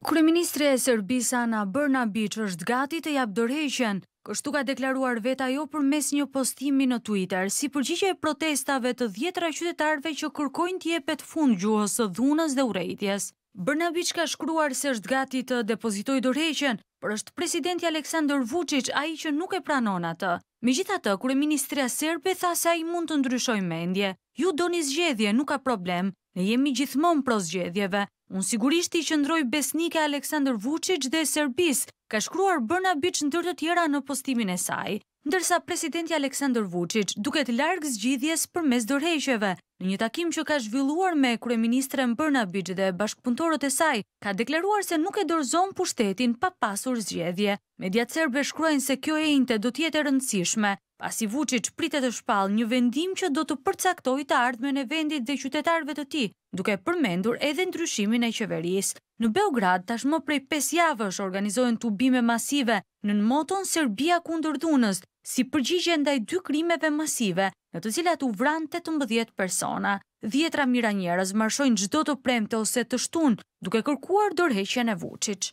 Koleministra e Serbisë Ana Bernabiç është gati të jap dorëheqjen, kështu ka deklaruar vetë ajo përmes një postimi në Twitter, si përgjigje e protestave të dhjetëra qytetarëve që kërkojnë t'i jepet fund gjuhës së dhunës dhe urrejtjes. Bernabiç ka shkruar se është gati të depozitoj dorëheqjen, por është presidenti Aleksandar Vučić ai që nuk e pranon atë. Megjithatë, kur e Serbë, serbe tha se ai mund të ndryshojë mendje. Ju doni zgjedhje, nuk ka problem. Ne jemi gjithmonë pro zgjedhjeve. Unë sigurisht i qëndroj besnike Aleksandr Vucic dhe Serbis, ka shkruar Bërna Bic në tërë të tjera në postimin e saj. Ndërsa presidenti Aleksandr Vucic duket largë zgjidhjes për mes dërheqeve, në një takim që ka zhvilluar me kreministre në Bërna dhe bashkëpuntorët e saj, ka deklaruar se nuk e dorzon pushtetin pa pasur zgjedhje. Mediat serbe shkruajnë se kjo e inte do tjetë e rëndësishme, pasi Vucic pritet të shpall një vendim që do të përcaktoj të ardhmen e vendit dhe qytetarve të ti, duke përmendur edhe ndryshimin e qeveris. Në Beograd, tashmë prej 5 javësh organizojnë të ubime masive në në moton Serbia kundër dhunës, si përgjigje ndaj dy krimeve masive, në të cilat u vran 18 persona. Dhjetra mira njerës marshojnë gjdo të premte ose të shtun, duke kërkuar dorheqen e Vucic.